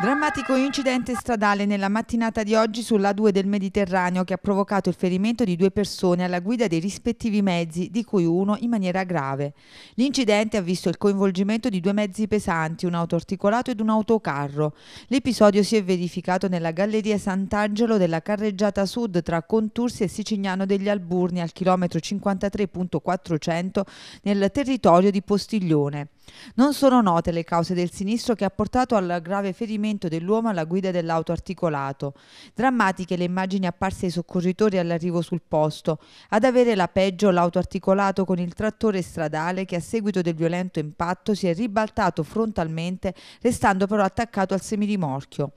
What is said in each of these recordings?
Drammatico incidente stradale nella mattinata di oggi sull'A2 del Mediterraneo che ha provocato il ferimento di due persone alla guida dei rispettivi mezzi, di cui uno in maniera grave. L'incidente ha visto il coinvolgimento di due mezzi pesanti, un auto articolato ed un autocarro. L'episodio si è verificato nella galleria Sant'Angelo della carreggiata sud tra Contursi e Sicignano degli Alburni al chilometro 53.400 nel territorio di Postiglione. Non sono note le cause del sinistro che ha portato al grave ferimento dell'uomo alla guida dell'auto articolato. Drammatiche le immagini apparse ai soccorritori all'arrivo sul posto. Ad avere la peggio l'auto articolato con il trattore stradale che a seguito del violento impatto si è ribaltato frontalmente restando però attaccato al semirimorchio.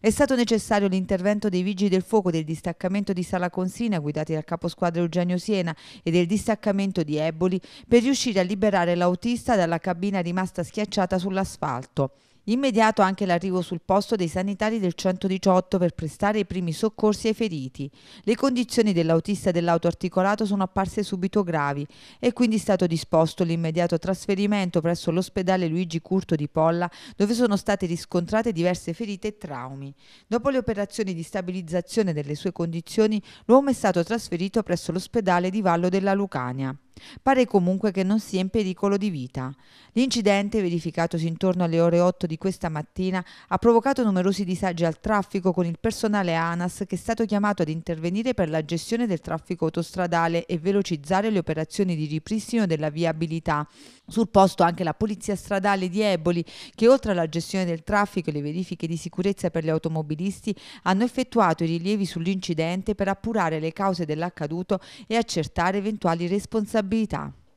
È stato necessario l'intervento dei vigili del fuoco del distaccamento di Sala Consina, guidati dal caposquadra Eugenio Siena, e del distaccamento di Eboli per riuscire a liberare l'autista dalla cabina rimasta schiacciata sull'asfalto. Immediato anche l'arrivo sul posto dei sanitari del 118 per prestare i primi soccorsi ai feriti. Le condizioni dell'autista dell'auto articolato sono apparse subito gravi e quindi è stato disposto l'immediato trasferimento presso l'ospedale Luigi Curto di Polla dove sono state riscontrate diverse ferite e traumi. Dopo le operazioni di stabilizzazione delle sue condizioni, l'uomo è stato trasferito presso l'ospedale di Vallo della Lucania. Pare comunque che non sia in pericolo di vita. L'incidente, verificatosi intorno alle ore 8 di questa mattina, ha provocato numerosi disagi al traffico con il personale ANAS che è stato chiamato ad intervenire per la gestione del traffico autostradale e velocizzare le operazioni di ripristino della viabilità. Sul posto anche la Polizia Stradale di Eboli che oltre alla gestione del traffico e le verifiche di sicurezza per gli automobilisti hanno effettuato i rilievi sull'incidente per appurare le cause dell'accaduto e accertare eventuali responsabilità بيتعب